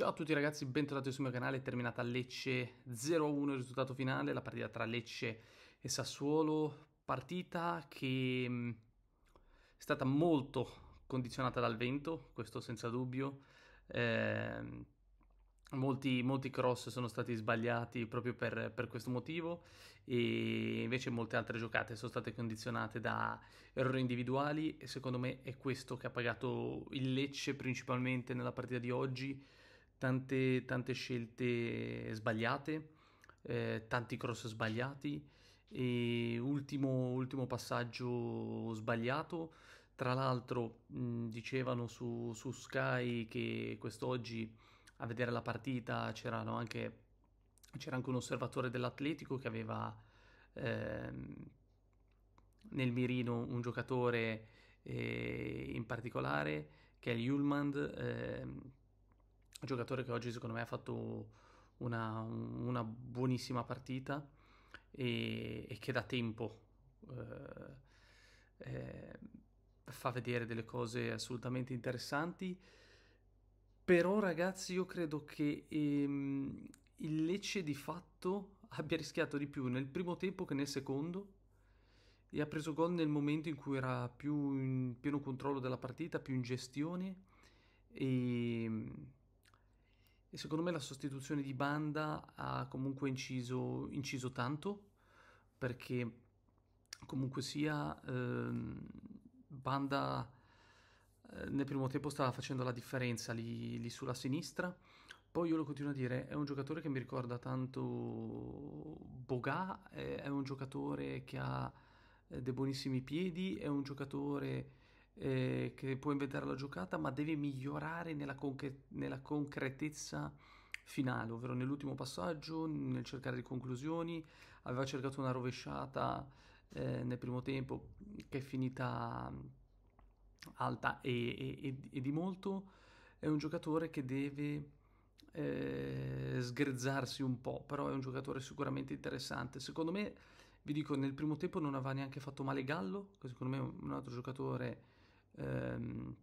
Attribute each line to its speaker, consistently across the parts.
Speaker 1: Ciao a tutti ragazzi, bentornati sul mio canale, è terminata Lecce 0-1 il risultato finale, la partita tra Lecce e Sassuolo, partita che mm, è stata molto condizionata dal vento, questo senza dubbio, eh, molti, molti, cross sono stati sbagliati proprio per, per, questo motivo e invece molte altre giocate sono state condizionate da errori individuali e secondo me è questo che ha pagato il Lecce principalmente nella partita di oggi, tante, tante scelte sbagliate, eh, tanti cross sbagliati e ultimo, ultimo passaggio sbagliato. Tra l'altro mh, dicevano su, su Sky che quest'oggi a vedere la partita c'erano anche c'era anche un osservatore dell'Atletico che aveva ehm, nel mirino un giocatore eh, in particolare che è Julmand ehm, giocatore che oggi secondo me ha fatto una, una buonissima partita e, e, che da tempo eh, eh, fa vedere delle cose assolutamente interessanti. Però ragazzi io credo che ehm, il Lecce di fatto abbia rischiato di più nel primo tempo che nel secondo e ha preso gol nel momento in cui era più in pieno controllo della partita, più in gestione e e secondo me la sostituzione di banda ha comunque inciso, inciso tanto, perché comunque sia ehm, banda eh, nel primo tempo stava facendo la differenza lì, lì sulla sinistra. Poi io lo continuo a dire, è un giocatore che mi ricorda tanto Boga è, è un giocatore che ha eh, dei buonissimi piedi, è un giocatore eh, che può inventare la giocata, ma deve migliorare nella, concre- nella concretezza finale, ovvero nell'ultimo passaggio, nel cercare di conclusioni. Aveva cercato una rovesciata eh, nel primo tempo che è finita alta e, e, e, di molto. È un giocatore che deve eh, sgrezzarsi un po', però è un giocatore sicuramente interessante. Secondo me, vi dico, nel primo tempo non aveva neanche fatto male Gallo, che secondo me è un altro giocatore ehm,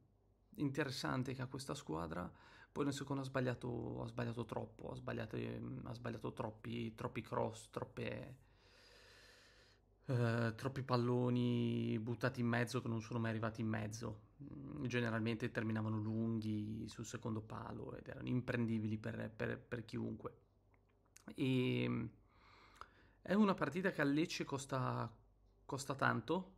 Speaker 1: interessante che ha questa squadra. Poi nel secondo ha sbagliato, ha sbagliato troppo, ha sbagliato, ehm, ha sbagliato troppi, troppi cross, troppe, eh, troppi palloni buttati in mezzo che non sono mai arrivati in mezzo. Mm, generalmente terminavano lunghi sul secondo palo ed erano imprendibili per, per, per chiunque. E ehm, è una partita che a Lecce costa, costa tanto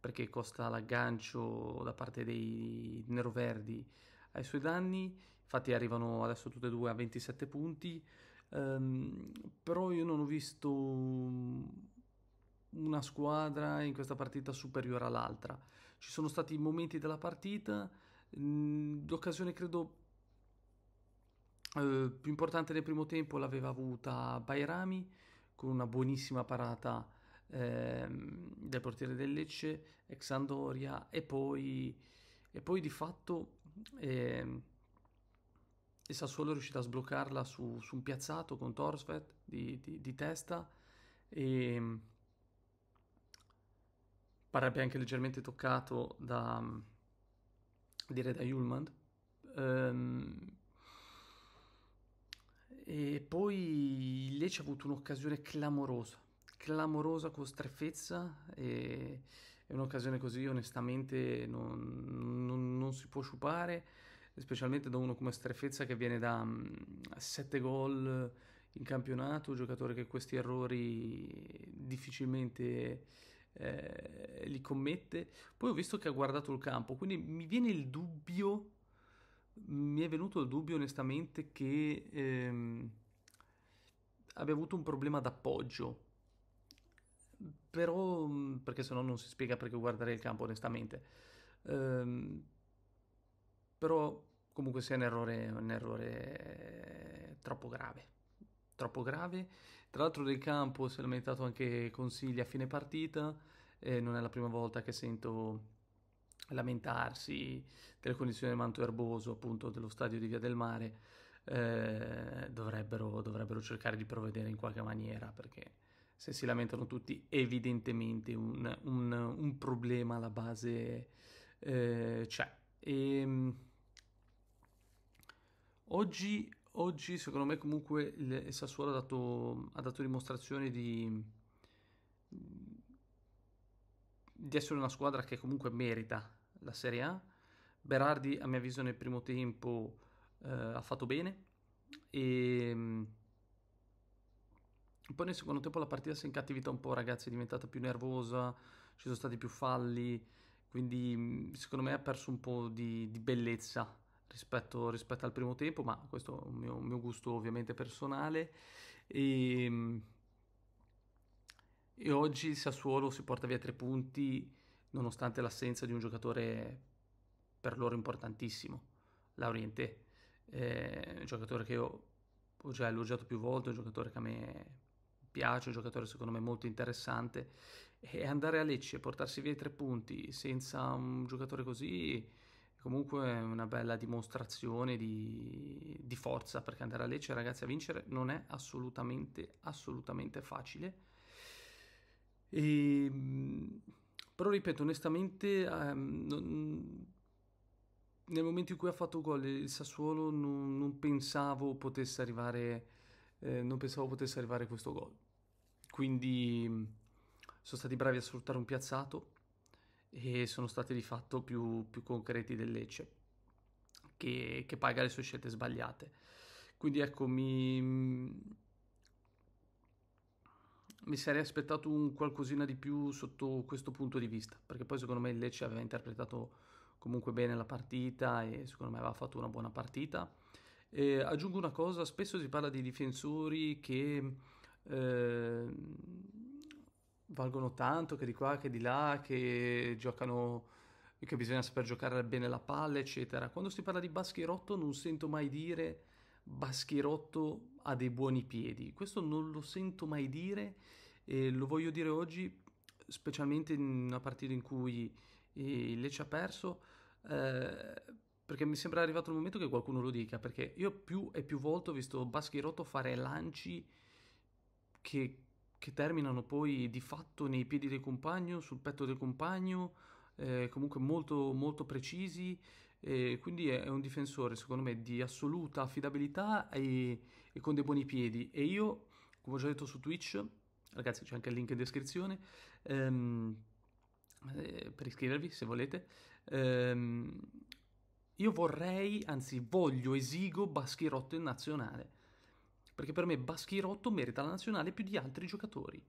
Speaker 1: perché costa l'aggancio da parte dei neroverdi ai suoi danni, infatti arrivano adesso tutte e due a 27 punti, um, però io non ho visto una squadra in questa partita superiore all'altra. Ci sono stati momenti della partita, l'occasione mm, credo eh, più importante del primo tempo l'aveva avuta Bairami con una buonissima parata eh, del portiere del Lecce, ex Andoria e poi, e poi di fatto eh, il Sassuolo è riuscito a sbloccarla su, su un piazzato con Torsvet di, di, di testa e mm, parrebbe anche leggermente toccato da mm, dire da Hulmand um, ehm, e poi Lecce ha avuto un'occasione clamorosa clamorosa con strefezza e, e un'occasione così onestamente non, non, non, si può sciupare, specialmente da uno come strefezza che viene da 7 mm, gol in campionato, un giocatore che questi errori difficilmente eh, li commette. Poi ho visto che ha guardato il campo, quindi mi viene il dubbio, mi è venuto il dubbio onestamente che ehm, abbia avuto un problema d'appoggio però mhmm, perché se no non si spiega perché guardare il campo onestamente. Ehm, però comunque sia un errore, un errore troppo grave troppo grave. Tra l'altro del campo si è lamentato anche Consigli a fine partita, eh, non è la prima volta che sento lamentarsi delle condizioni del manto erboso, appunto dello stadio di Via del Mare, eh, dovrebbero, dovrebbero cercare di provvedere in qualche maniera perché se si lamentano tutti, evidentemente un, un, un problema alla base eh, c'è. E, ehm, oggi, oggi, secondo me, comunque il Sassuolo ha dato, ha dato dimostrazione di, di essere una squadra che comunque merita la Serie A. Berardi, a mio avviso, nel primo tempo eh, ha fatto bene e ehm, poi nel secondo tempo la partita si è incattivita un po', ragazzi, è diventata più nervosa, ci sono stati più falli, quindi mm, secondo me ha perso un po' di, di bellezza rispetto, rispetto, al primo tempo, ma questo è un mio, un mio gusto ovviamente personale. E, ehm, e oggi Sassuolo si porta via tre punti nonostante l'assenza di un giocatore per loro importantissimo, Lauriente, eh, un giocatore che io cioè, ho già elogiato più volte, un giocatore che a me piace, un giocatore secondo me molto interessante e andare a Lecce e portarsi via i tre punti senza un giocatore così comunque è una bella dimostrazione di, di, forza perché andare a Lecce ragazzi a vincere non è assolutamente assolutamente facile e, ehm, però ripeto onestamente ehm, non, nel momento in cui ha fatto gol il Sassuolo non, non pensavo potesse arrivare eh, non pensavo potesse arrivare questo gol. Quindi mm, sono stati bravi a sfruttare un piazzato e sono stati di fatto più, più concreti del Lecce, che, che, paga le sue scelte sbagliate. Quindi ecco, mi, mm, mi sarei aspettato un qualcosina di più sotto questo punto di vista, perché poi secondo me il Lecce aveva interpretato comunque bene la partita e secondo me aveva fatto una buona partita eh, aggiungo una cosa, spesso si parla di difensori che eh, valgono tanto, che di qua, che di là, che giocano, che bisogna saper giocare bene la palla, eccetera. Quando si parla di Baschirotto non sento mai dire Baschirotto ha dei buoni piedi, questo non lo sento mai dire e lo voglio dire oggi, specialmente in una partita in cui eh, il Lecce ha perso. Eh, perché mi sembra arrivato il momento che qualcuno lo dica, perché io più e più volte ho visto Baschirotto fare lanci che, che terminano poi di fatto nei piedi del compagno, sul petto del compagno, eh, comunque molto, molto precisi, eh, quindi è, è, un difensore secondo me di assoluta affidabilità e, e con dei buoni piedi. E io, come ho già detto su Twitch, ragazzi c'è anche il link in descrizione, ehm, eh, per iscrivervi se volete. Um, io vorrei, anzi voglio, esigo Baschirotto in nazionale. Perché per me Baschirotto merita la nazionale più di altri giocatori.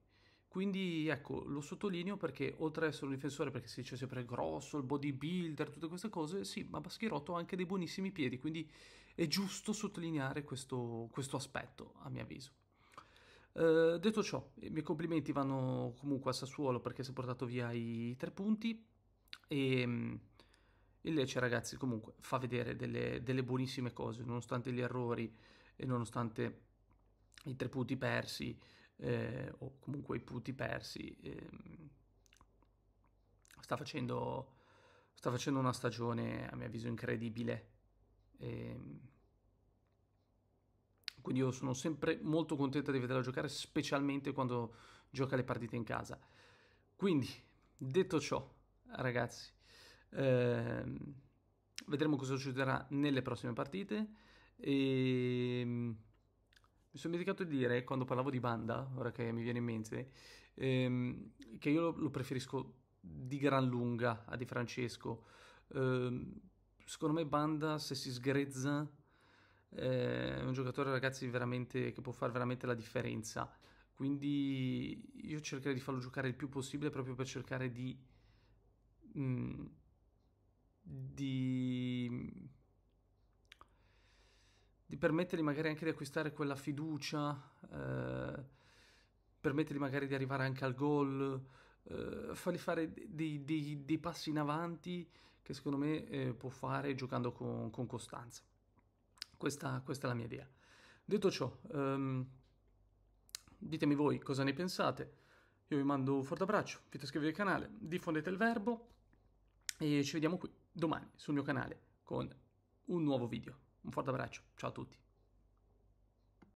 Speaker 1: Quindi ecco, lo sottolineo perché oltre ad essere un difensore, perché si dice sempre grosso, il bodybuilder, tutte queste cose, sì, ma Baschirotto ha anche dei buonissimi piedi, quindi è giusto sottolineare questo, questo aspetto, a mio avviso. Eh, detto ciò, i miei complimenti vanno comunque a Sassuolo perché si è portato via i tre punti e mm, il Lecce, ragazzi, comunque fa vedere delle, delle buonissime cose, nonostante gli errori e nonostante i tre punti persi, eh, o comunque i punti persi, eh, sta, facendo, sta, facendo, una stagione, a mio avviso, incredibile. Eh, quindi io sono sempre molto contento di vederla giocare, specialmente quando gioca le partite in casa. Quindi, detto ciò, ragazzi, Ehm, vedremo cosa succederà nelle prossime partite. E, ehm, mi sono dimenticato di dire, quando parlavo di banda, ora che mi viene in mente, ehm, che io lo, lo, preferisco di gran lunga a Di Francesco. Eh, secondo me banda, se si sgrezza, eh, è un giocatore, ragazzi, che può fare veramente la differenza. Quindi io cercherei di farlo giocare il più possibile proprio per cercare di... Mh, mm, di, di permettergli magari anche di acquistare quella fiducia, eh, permettergli magari di arrivare anche al gol, eh, fargli fare dei, dei, dei, passi in avanti che secondo me eh, può fare giocando con, con costanza. Questa, questa, è la mia idea. Detto ciò, ehm, ditemi voi cosa ne pensate. Io vi mando un forte abbraccio, vi iscrivetevi al canale, diffondete il verbo e ci vediamo qui domani sul mio canale con un nuovo video. Un forte abbraccio, ciao a tutti.